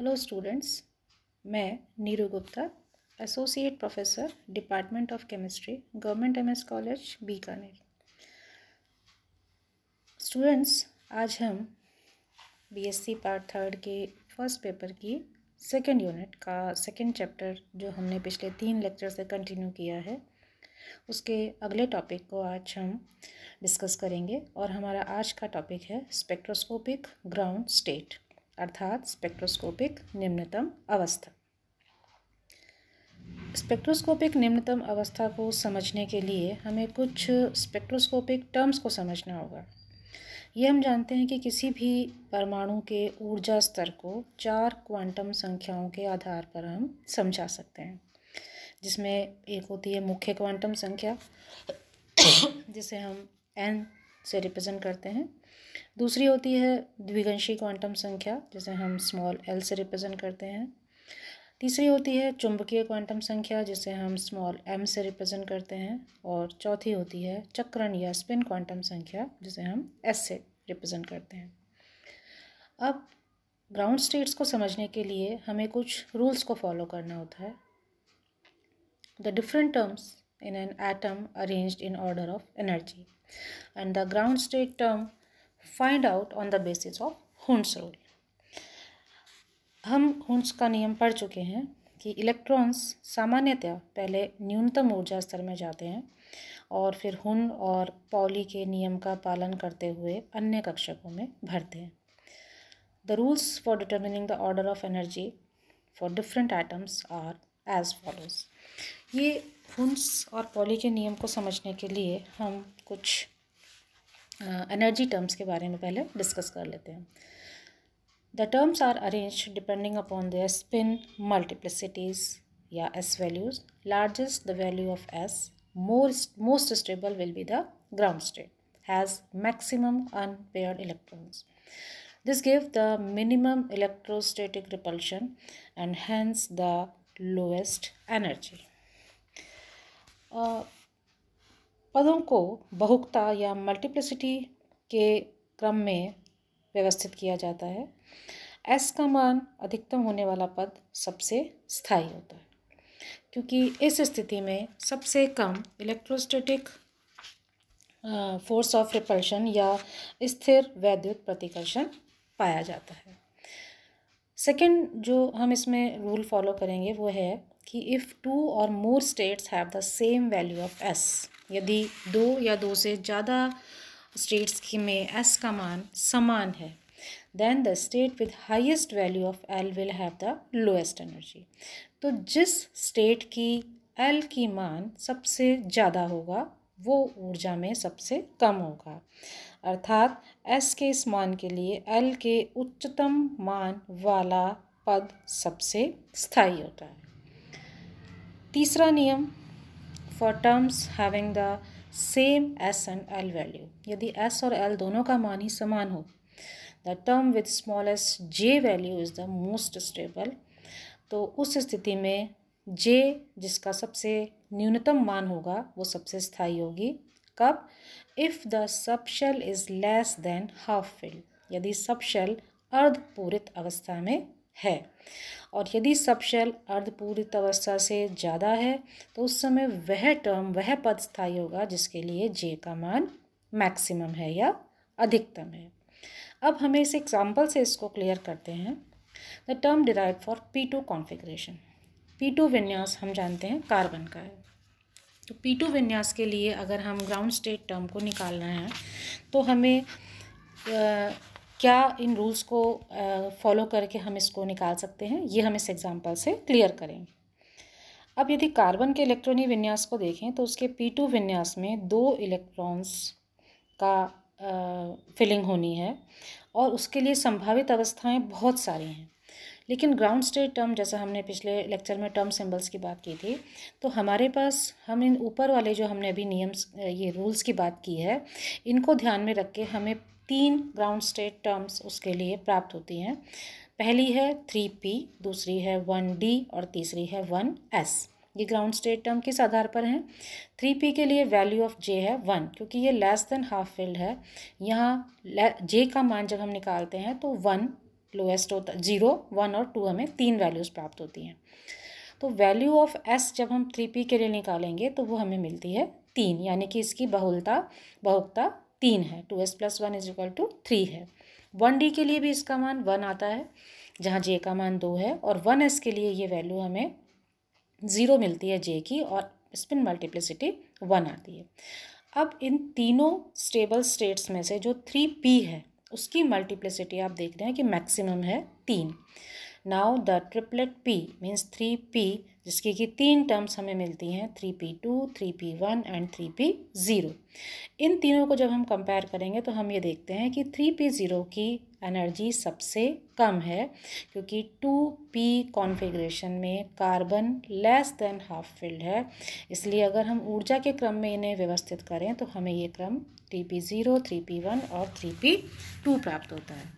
hello students मैं Neeru Gupta associate professor department of chemistry government MS college Bikaner students आज हम BSc part third के first paper की second unit का सेकेंड चैप्टर जो हमने पिछले तीन लेक्चर से कंटिन्यू किया है उसके अगले टॉपिक को आज हम डिस्कस करेंगे और हमारा आज का टॉपिक है स्पेक्ट्रोस्कोपिक ग्राउंड स्टेट अर्थात स्पेक्ट्रोस्कोपिक निम्नतम अवस्था स्पेक्ट्रोस्कोपिक निम्नतम अवस्था को समझने के लिए हमें कुछ स्पेक्ट्रोस्कोपिक टर्म्स को समझना होगा ये हम जानते हैं कि किसी भी परमाणु के ऊर्जा स्तर को चार क्वांटम संख्याओं के आधार पर हम समझा सकते हैं जिसमें एक होती है मुख्य क्वांटम संख्या जिसे हम एन से रिप्रेजेंट करते हैं दूसरी होती है द्विगंशी क्वांटम संख्या जिसे हम स्मॉल एल से रिप्रेजेंट करते हैं तीसरी होती है चुंबकीय क्वांटम संख्या जिसे हम स्मॉल एम से रिप्रेजेंट करते हैं और चौथी होती है चक्रण या स्पिन क्वांटम संख्या जिसे हम एस से रिप्रेजेंट करते हैं अब ग्राउंड स्टेट्स को समझने के लिए हमें कुछ रूल्स को फॉलो करना होता है the different terms in an atom arrange in order of energy and the ground state term find out on the basis of Hund's rule हम हुंस का नियम पढ़ चुके हैं कि इलेक्ट्रॉन्स सामान्यतः पहले न्यूनतम ऊर्जा स्तर में जाते हैं और फिर हुन और पॉली के नियम का पालन करते हुए अन्य कक्षकों में भरते हैं the rules for determining the order of energy for different atoms are as follows ये हुंस और पॉली के नियम को समझने के लिए हम कुछ एनर्जी टर्म्स के बारे में पहले डिस्कस कर लेते हैं the terms are arrange depending upon the spin multiplicities या S values largest the value of S most most stable will be the ground state has maximum unpaired electrons this give the minimum electrostatic repulsion and hence the lowest energy पदों को बहुकता या multiplicity के क्रम में व्यवस्थित किया जाता है एस का मान अधिकतम होने वाला पद सबसे स्थायी होता है क्योंकि इस स्थिति में सबसे कम इलेक्ट्रोस्टैटिक फोर्स ऑफ रिपल्शन या स्थिर वैद्युत प्रतिकर्षण पाया जाता है सेकंड जो हम इसमें रूल फॉलो करेंगे वो है कि इफ़ टू और more states have the same value of S यदि दो या दो से ज़्यादा स्टेट्स के में एस का मान समान है then the state with highest value of L will have the lowest energy तो जिस स्टेट की एल की मान सबसे ज़्यादा होगा वो ऊर्जा में सबसे कम होगा अर्थात एस के इस मान के लिए एल के उच्चतम मान वाला पद सबसे स्थायी होता है तीसरा नियम for terms having the same S and L value यदि एस और एल दोनों का मान ही समान हो the term with smallest J value is the most stable तो उस स्थिति में जे जिसका सबसे न्यूनतम मान होगा वो सबसे स्थायी होगी कब if the sub shell is less than half fill यदि सब शेल अर्ध पूरित अवस्था में है और यदि सबशेल अर्धपूरित अवस्था से ज़्यादा है तो उस समय वह टर्म वह पद स्थायी होगा जिसके लिए जे का मान मैक्सिमम है या अधिकतम है अब हमें इस एग्जाम्पल से इसको क्लियर करते हैं the term derive for P two configuration P two विन्यास हम जानते हैं कार्बन का है तो पी टू विन्यास के लिए अगर हम ग्राउंड स्टेट टर्म को निकालना है तो हमें क्या इन रूल्स को फॉलो करके हम इसको निकाल सकते हैं ये हम इस एग्जाम्पल से क्लियर करेंगे अब यदि कार्बन के इलेक्ट्रॉनी विन्यास को देखें तो उसके पी टू विन्यास में दो इलेक्ट्रॉन्स का फिलिंग होनी है और उसके लिए संभावित अवस्थाएं बहुत सारी हैं लेकिन ग्राउंड स्टेट टर्म जैसा हमने पिछले लेक्चर में टर्म सिंबल्स की बात की थी तो हमारे पास हम इन ऊपर वाले जो हमने अभी नियम्स ये रूल्स की बात की है इनको ध्यान में रख के हमें तीन ग्राउंड स्टेट टर्म्स उसके लिए प्राप्त होती हैं पहली है थ्री पी दूसरी है वन डी और तीसरी है वन एस ये ग्राउंड स्टेट टर्म किस आधार पर हैं थ्री पी के लिए वैल्यू ऑफ जे है वन क्योंकि ये लेस देन हाफ फील्ड है यहाँ जे का मान जब हम निकालते हैं तो वन लोएस्ट होता जीरो वन और टू हमें तीन वैल्यूज़ प्राप्त होती हैं तो वैल्यू ऑफ एस जब हम थ्री पी के लिए निकालेंगे तो वो हमें मिलती है तीन यानी कि इसकी बहुलता बहुकता तीन है two S plus one is equal to three है वन डी के लिए भी इसका मान वन आता है जहाँ जे का मान दो है और वन एस के लिए ये वैल्यू हमें ज़ीरो मिलती है जे की और स्पिन मल्टीप्लिसिटी वन आती है अब इन तीनों स्टेबल स्टेट्स में से जो थ्री पी है उसकी मल्टीप्लिसिटी आप देख रहे हैं कि मैक्सिमम है तीन now the triplet P means three P जिसकी कि तीन टर्म्स हमें मिलती हैं three P two three P one and three P zero इन तीनों को जब हम कंपेयर करेंगे तो हम ये देखते हैं कि थ्री पी ज़ीरो की एनर्जी सबसे कम है क्योंकि टू पी कॉन्फ़िगरेशन में carbon less than half filled है इसलिए अगर हम ऊर्जा के क्रम में इन्हें व्यवस्थित करें तो हमें ये क्रम three P zero three P one और थ्री पी टू प्राप्त होता है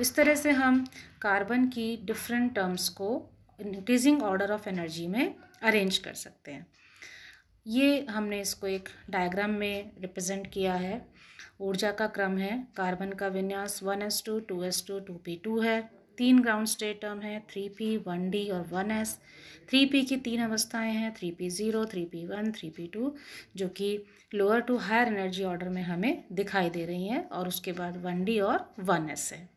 इस तरह से हम कार्बन की डिफरेंट टर्म्स को इंक्रीजिंग ऑर्डर ऑफ एनर्जी में अरेंज कर सकते हैं ये हमने इसको एक डायग्राम में रिप्रेजेंट किया है ऊर्जा का क्रम है कार्बन का विन्यास one S two two S two two P two है तीन ग्राउंड स्टेट टर्म है थ्री पी वन डी और वन एस थ्री पी की तीन अवस्थाएं हैं three P zero three P one three P two जो कि lower to higher energy order में हमें दिखाई दे रही हैं और उसके बाद वन डी और वन एस है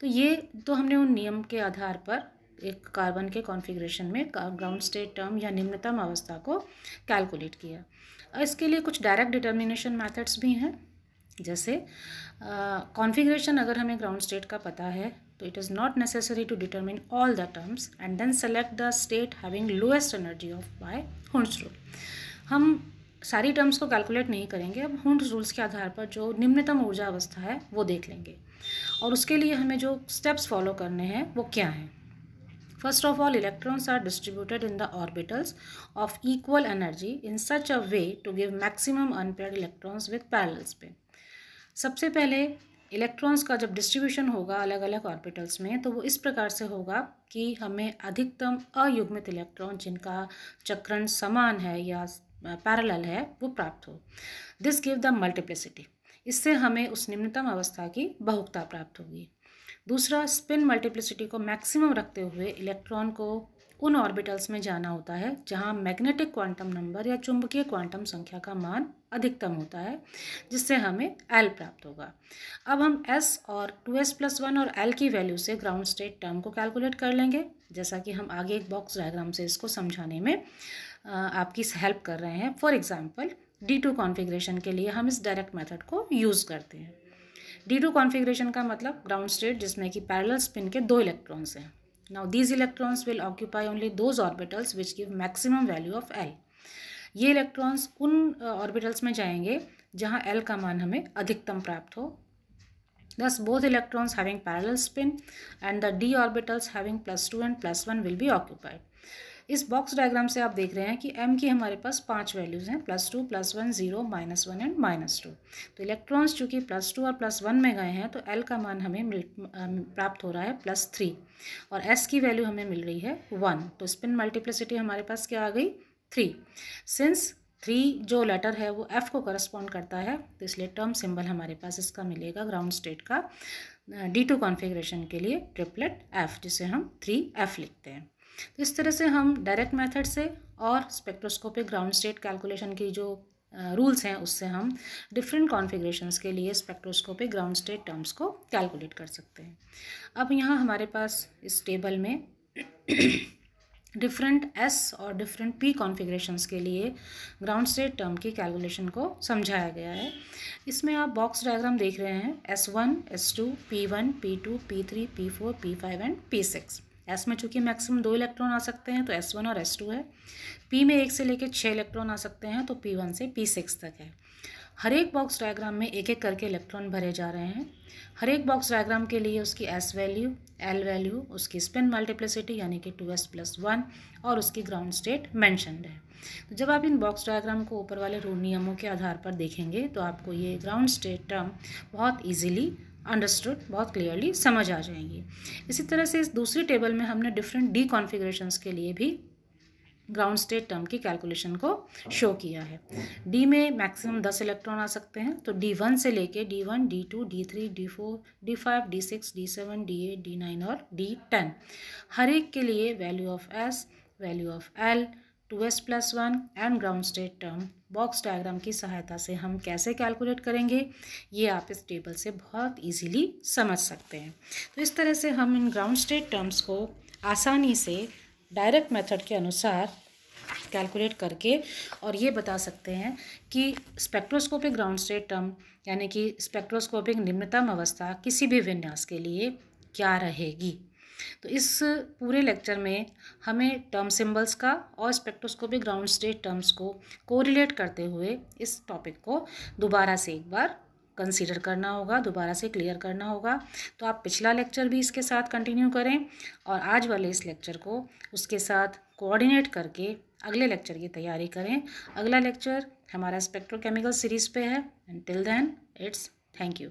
तो ये तो हमने उन नियम के आधार पर एक कार्बन के कॉन्फ़िगरेशन में ग्राउंड स्टेट टर्म या निम्नतम अवस्था को कैलकुलेट किया इसके लिए कुछ डायरेक्ट डिटर्मिनेशन मेथड्स भी हैं जैसे कॉन्फ़िगरेशन अगर हमें ग्राउंड स्टेट का पता है तो it is not necessary to determine all the terms and then select the state having lowest energy of by Hund's rule हम सारी टर्म्स को कैलकुलेट नहीं करेंगे अब हुंड्स रूल्स के आधार पर जो निम्नतम ऊर्जा अवस्था है वो देख लेंगे और उसके लिए हमें जो स्टेप्स फॉलो करने हैं वो क्या हैं first of all electrons are distributed in the orbitals of equal energy in such a way to give maximum unpaired electrons with parallels पे सबसे पहले इलेक्ट्रॉन्स का जब डिस्ट्रीब्यूशन होगा अलग अलग ऑर्बिटल्स में तो वो इस प्रकार से होगा कि हमें अधिकतम अयुग्मित इलेक्ट्रॉन जिनका चक्रण समान है या पैरल है वो प्राप्त हो दिस गिव द मल्टीप्लिसिटी इससे हमें उस निम्नतम अवस्था की बहुकता प्राप्त होगी दूसरा स्पिन मल्टीप्लिसिटी को मैक्सिमम रखते हुए इलेक्ट्रॉन को उन ऑर्बिटल्स में जाना होता है जहां मैग्नेटिक क्वांटम नंबर या चुंबकीय क्वांटम संख्या का मान अधिकतम होता है जिससे हमें एल प्राप्त होगा अब हम एस और टू एस प्लस वन और एल की वैल्यू से ग्राउंड स्टेट टर्म को कैलकुलेट कर लेंगे जैसा कि हम आगे एक बॉक्स डायग्राम से इसको समझाने में आपकी हेल्प कर रहे हैं for example D two configuration के लिए हम इस डायरेक्ट मेथड को यूज़ करते हैं डी टू कॉन्फ़िगरेशन का मतलब ग्राउंड स्टेट जिसमें कि पैरेलल स्पिन के दो इलेक्ट्रॉन्स हैं now these electrons will occupy only those orbitals which give maximum value of L ये इलेक्ट्रॉन्स उन ऑर्बिटल्स में जाएंगे जहाँ एल का मान हमें अधिकतम प्राप्त हो दस both electrons having parallel spin and the D orbitals having plus two and plus one will be occupied इस बॉक्स डायग्राम से आप देख रहे हैं कि एम की हमारे पास पांच वैल्यूज़ हैं plus two plus one zero minus one and minus two तो इलेक्ट्रॉन्स चूंकि प्लस टू और प्लस वन में गए हैं तो एल का मान हमें मिल प्राप्त हो रहा है प्लस थ्री और एस की वैल्यू हमें मिल रही है वन तो स्पिन मल्टीप्लिसिटी हमारे पास क्या आ गई थ्री सिंस थ्री जो लेटर है वो एफ़ को करस्पॉन्ड करता है तो इसलिए टर्म सिंबल हमारे पास इसका मिलेगा ग्राउंड स्टेट का डी टू कॉन्फिग्रेशन के लिए ट्रिपलेट एफ़ जिसे हम थ्री एफ़ लिखते हैं तो इस तरह से हम डायरेक्ट मेथड से और स्पेक्ट्रोस्कोपिक ग्राउंड स्टेट कैलकुलेशन की जो रूल्स हैं उससे हम डिफरेंट कॉन्फ़िगरेशंस के लिए स्पेक्ट्रोस्कोपिक ग्राउंड स्टेट टर्म्स को कैलकुलेट कर सकते हैं अब यहाँ हमारे पास इस टेबल में डिफरेंट एस और डिफरेंट पी कॉन्फ़िगरेशंस के लिए ग्राउंड स्टेट टर्म की कैलकुलेशन को समझाया गया है इसमें आप बॉक्स डायग्राम देख रहे हैं S one S two P one P two P three P four P five and P six S में चूंकि मैक्सिमम दो इलेक्ट्रॉन आ सकते हैं तो एस वन और एस टू है पी में एक से लेकर छः इलेक्ट्रॉन आ सकते हैं तो पी वन से पी सिक्स तक है हर एक बॉक्स डायग्राम में एक एक करके इलेक्ट्रॉन भरे जा रहे हैं हर एक बॉक्स डायग्राम के लिए उसकी एस वैल्यू एल वैल्यू उसकी स्पिन मल्टीप्लिसिटी यानी कि टू एस प्लस वन और उसकी ग्राउंड स्टेट मैंशनड है तो जब आप इन बॉक्स डायग्राम को ऊपर वाले रूल नियमों के आधार पर देखेंगे तो आपको ये ग्राउंड स्टेट टर्म बहुत ईजिली अंडरस्टूड बहुत क्लियरली समझ आ जाएंगी इसी तरह से इस दूसरी टेबल में हमने डिफरेंट डी कॉन्फिग्रेशन के लिए भी ग्राउंड स्टेट टर्म की कैलकुलेशन को शो किया है डी में मैक्सिमम दस इलेक्ट्रॉन आ सकते हैं तो डी वन से लेके D one D two D three D four D five D six D seven D eight D nine और डी टेन हर एक के लिए value of S value of L two S plus one and ground state term box diagram की सहायता से हम कैसे कैलकुलेट करेंगे ये आप इस टेबल से बहुत इजीली समझ सकते हैं तो इस तरह से हम इन ग्राउंड स्टेट टर्म्स को आसानी से डायरेक्ट मेथड के अनुसार कैलकुलेट करके और ये बता सकते हैं कि स्पेक्ट्रोस्कोपिक ग्राउंड स्टेट टर्म यानी कि स्पेक्ट्रोस्कोपिक निम्नतम अवस्था किसी भी विन्यास के लिए क्या रहेगी तो इस पूरे लेक्चर में हमें टर्म सिंबल्स का और स्पेक्ट्रोस्कोपिक ग्राउंड स्टेट टर्म्स को कोरिलेट करते हुए इस टॉपिक को दोबारा से एक बार कंसीडर करना होगा दोबारा से क्लियर करना होगा तो आप पिछला लेक्चर भी इसके साथ कंटिन्यू करें और आज वाले इस लेक्चर को उसके साथ कोऑर्डिनेट करके अगले लेक्चर की तैयारी करें अगला लेक्चर हमारा स्पेक्ट्रोकेमिकल सीरीज़ पे है and till then it's thank you